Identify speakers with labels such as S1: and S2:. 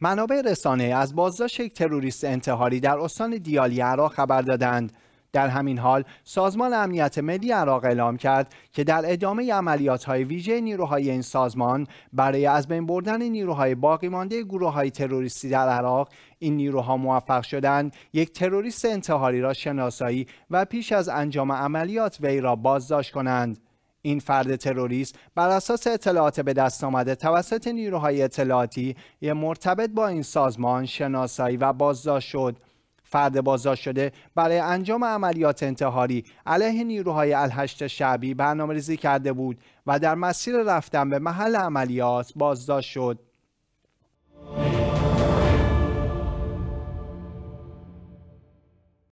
S1: منابع رسانه از بازداشت یک تروریست انتحاری در استان دیالی عراق خبر دادند در همین حال سازمان امنیت ملی عراق اعلام کرد که در ادامه عملیات های ویژه نیروهای این سازمان برای از بین بردن نیروهای باقی مانده گروه های تروریستی در عراق این نیروها موفق شدند یک تروریست انتحاری را شناسایی و پیش از انجام عملیات وی را بازداشت کنند این فرد تروریست بر اساس اطلاعات به دست آمده توسط نیروهای اطلاعاتی مرتبط با این سازمان شناسایی و بازداشت شد فرد بازداشت شده برای انجام عملیات انتحاری علیه نیروهای الهشت شعبی ریزی کرده بود و در مسیر رفتن به محل عملیات بازداشت شد